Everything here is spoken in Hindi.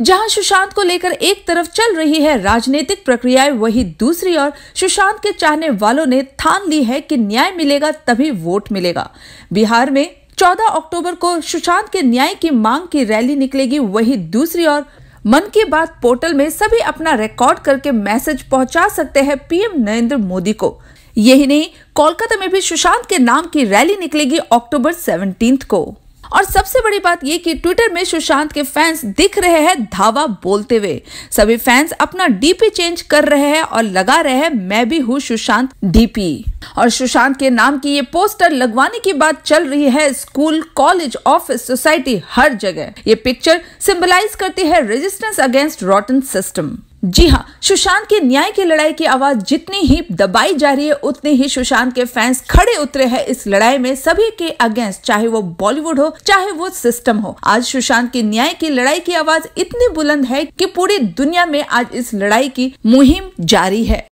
जहां सुशांत को लेकर एक तरफ चल रही है राजनीतिक प्रक्रियाएं वहीं दूसरी ओर सुशांत के चाहने वालों ने ठान ली है कि न्याय मिलेगा तभी वोट मिलेगा बिहार में 14 अक्टूबर को सुशांत के न्याय की मांग की रैली निकलेगी वहीं दूसरी ओर मन की बात पोर्टल में सभी अपना रिकॉर्ड करके मैसेज पहुंचा सकते हैं पीएम नरेंद्र मोदी को यही नहीं कोलकाता में भी सुशांत के नाम की रैली निकलेगी अक्टूबर सेवनटीन को और सबसे बड़ी बात यह कि ट्विटर में सुशांत के फैंस दिख रहे हैं धावा बोलते हुए सभी फैंस अपना डीपी चेंज कर रहे हैं और लगा रहे हैं मैं भी हूँ सुशांत डीपी और सुशांत के नाम की ये पोस्टर लगवाने की बात चल रही है स्कूल कॉलेज ऑफिस सोसाइटी हर जगह ये पिक्चर सिंबलाइज करती है रेजिस्टेंस अगेंस्ट रॉटन सिस्टम जी हाँ सुशांत की न्याय की लड़ाई की आवाज जितनी ही दबाई जा रही है उतनी ही सुशांत के फैंस खड़े उतरे हैं इस लड़ाई में सभी के अगेंस्ट चाहे वो बॉलीवुड हो चाहे वो सिस्टम हो आज सुशांत की न्याय की लड़ाई की आवाज इतनी बुलंद है कि पूरी दुनिया में आज इस लड़ाई की मुहिम जारी है